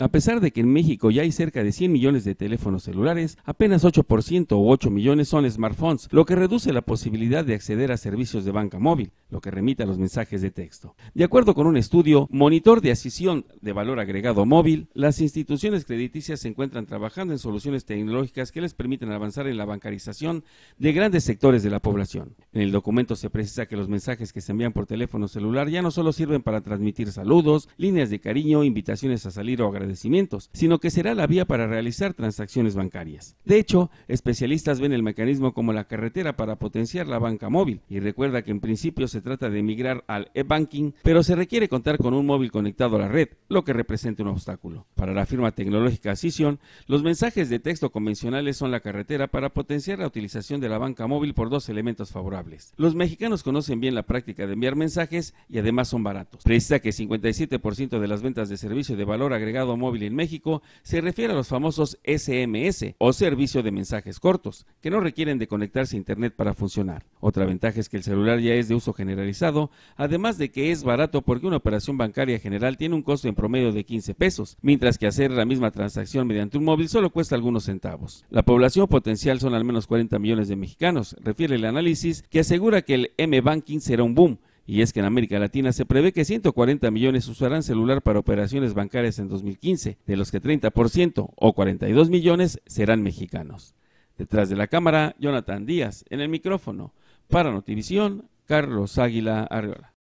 A pesar de que en México ya hay cerca de 100 millones de teléfonos celulares, apenas 8% o 8 millones son smartphones, lo que reduce la posibilidad de acceder a servicios de banca móvil, lo que remita a los mensajes de texto. De acuerdo con un estudio, Monitor de Asisión de Valor Agregado Móvil, las instituciones crediticias se encuentran trabajando en soluciones tecnológicas que les permiten avanzar en la bancarización de grandes sectores de la población. En el documento se precisa que los mensajes que se envían por teléfono celular ya no solo sirven para transmitir saludos, líneas de cariño, invitaciones a salir o agradecimientos, sino que será la vía para realizar transacciones bancarias. De hecho, especialistas ven el mecanismo como la carretera para potenciar la banca móvil y recuerda que en principio se trata de migrar al e-banking, pero se requiere contar con un móvil conectado a la red, lo que representa un obstáculo. Para la firma tecnológica Cision, los mensajes de texto convencionales son la carretera para potenciar la utilización de la banca móvil por dos elementos favorables los mexicanos conocen bien la práctica de enviar mensajes y además son baratos. Precisa que 57% de las ventas de servicio de valor agregado móvil en México se refiere a los famosos SMS o servicio de mensajes cortos, que no requieren de conectarse a Internet para funcionar. Otra ventaja es que el celular ya es de uso generalizado, además de que es barato porque una operación bancaria general tiene un costo en promedio de 15 pesos, mientras que hacer la misma transacción mediante un móvil solo cuesta algunos centavos. La población potencial son al menos 40 millones de mexicanos, refiere el análisis que asegura que el M-Banking será un boom. Y es que en América Latina se prevé que 140 millones usarán celular para operaciones bancarias en 2015, de los que 30% o 42 millones serán mexicanos. Detrás de la cámara, Jonathan Díaz, en el micrófono. Para Notivisión, Carlos Águila Arriola.